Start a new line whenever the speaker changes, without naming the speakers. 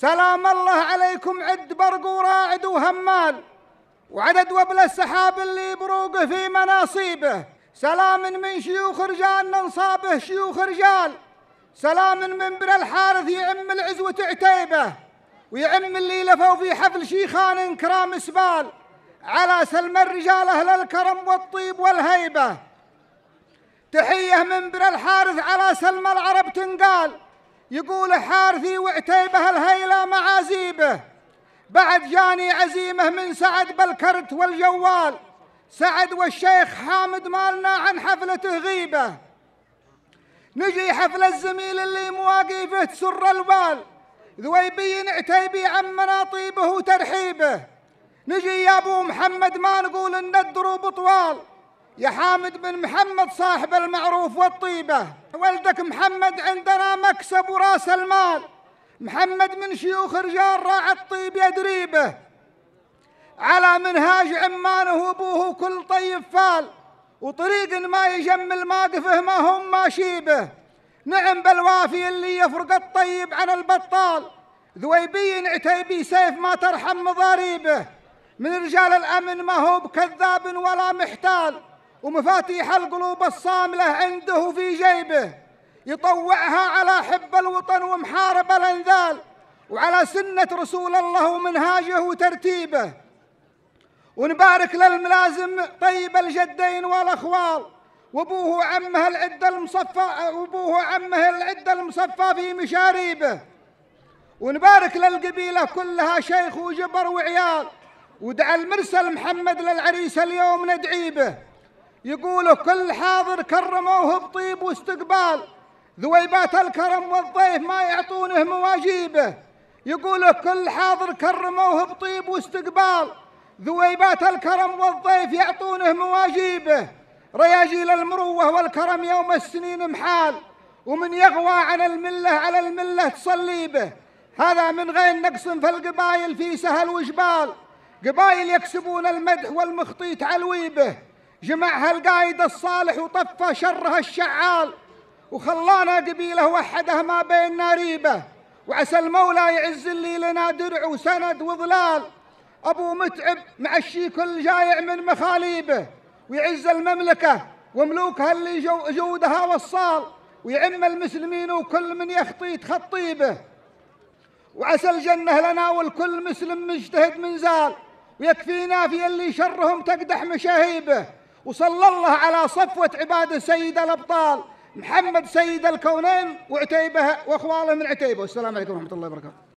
سلام الله عليكم عد برق وراعد وهمال وعدد وبل السحاب اللي بروقه في مناصيبه سلام من شيوخ رجال ننصابه شيوخ رجال سلام من بن الحارث يعم العزوة عتيبه ويعم اللي لفوا في حفل شيخان كرام سبال على سلم الرجال أهل الكرم والطيب والهيبة تحية من بن الحارث على سلم العرب تنقال يقول حارثي وعتيبه الهيلة معازيبه بعد جاني عزيمه من سعد بالكرت والجوال سعد والشيخ حامد مالنا عن حفلته غيبه نجي حفل الزميل اللي مواقفه تسر البال ذويبي عتيبي عن مناطيبه وترحيبه نجي يا ابو محمد ما نقول ان الدروب طوال يا حامد بن محمد صاحب المعروف والطيبة ولدك محمد عندنا مكسب وراس المال محمد من شيوخ رجال راعى الطيب يدريبه على منهاج عمانه وابوه كل طيب فال وطريق ما يجمل ماقفه ما هم ما شيبه نعم بالوافي اللي يفرق الطيب عن البطال ذويبي عتيبي سيف ما ترحم مضاريبه من رجال الأمن ما هو بكذاب ولا محتال ومفاتيح القلوب الصاملة عنده في جيبه يطوعها على حب الوطن ومحارب الانذال وعلى سنة رسول الله ومنهاجه وترتيبه ونبارك للملازم طيب الجدين والأخوال وابوه وعمه العدة المصفى وابوه وعمه العدة المصفى في مشاريبه ونبارك للقبيلة كلها شيخ وجبر وعيال ودع المرسل محمد للعريس اليوم ندعي به يقولوا كل حاضر كرموه بطيب واستقبال ذويبات الكرم والضيف ما يعطونه مواجيبه يقولوا كل حاضر كرموه بطيب واستقبال ذويبات الكرم والضيف يعطونه مواجيبه رياجيل المروة والكرم يوم السنين محال ومن يغوى على الملة على الملة تصليبه هذا من غير نقص في القبائل في سهل وجبال قبائل يكسبون المدح والمخطيط علويبه جمعها القايد الصالح وطفى شرها الشعال وخلانا قبيلة وحدها ما بيننا ريبة وعسى المولى يعز اللي لنا درع وسند وظلال أبو متعب معشي كل جايع من مخاليبه ويعز المملكة وملوكها اللي جو جودها وصال ويعم المسلمين وكل من يخطي تخطيبه وعسى الجنة لنا والكل مسلم مجتهد من زال ويكفينا في اللي شرهم تقدح مشاهيبه وصلى الله على صفوة عباده سيد الأبطال محمد سيد الكونين وعتيبة وأخواله من عتيبة والسلام عليكم ورحمة الله وبركاته